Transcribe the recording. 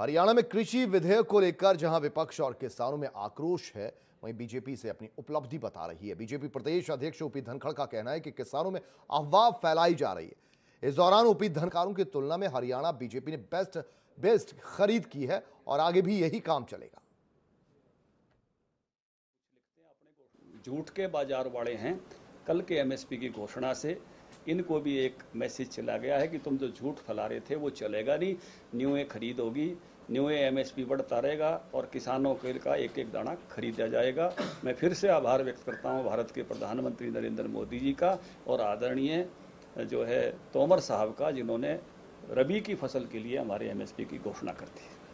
हरियाणा में कृषि विधेयक को लेकर जहां विपक्ष और किसानों में आक्रोश है वहीं बीजेपी से अपनी उपलब्धि बता रही है बीजेपी प्रदेश अध्यक्ष ओपी धनखड़ का कहना है कि किसानों में अफवाह फैलाई जा रही है इस दौरान ओपी धनखड़ों की तुलना में हरियाणा बीजेपी ने बेस्ट बेस्ट खरीद की है और आगे भी यही काम चलेगा झूठ के बाजार वाले हैं कल के एमएसपी की घोषणा से इनको भी एक मैसेज चला गया है कि तुम जो झूठ फैला रहे थे वो चलेगा नहीं न्यूए खरीद होगी एस पी बढ़ता रहेगा और किसानों के का एक एक दाना खरीदा जाएगा मैं फिर से आभार व्यक्त करता हूँ भारत के प्रधानमंत्री नरेंद्र मोदी जी का और आदरणीय जो है तोमर साहब का जिन्होंने रबी की फसल के लिए हमारे एम की घोषणा कर दी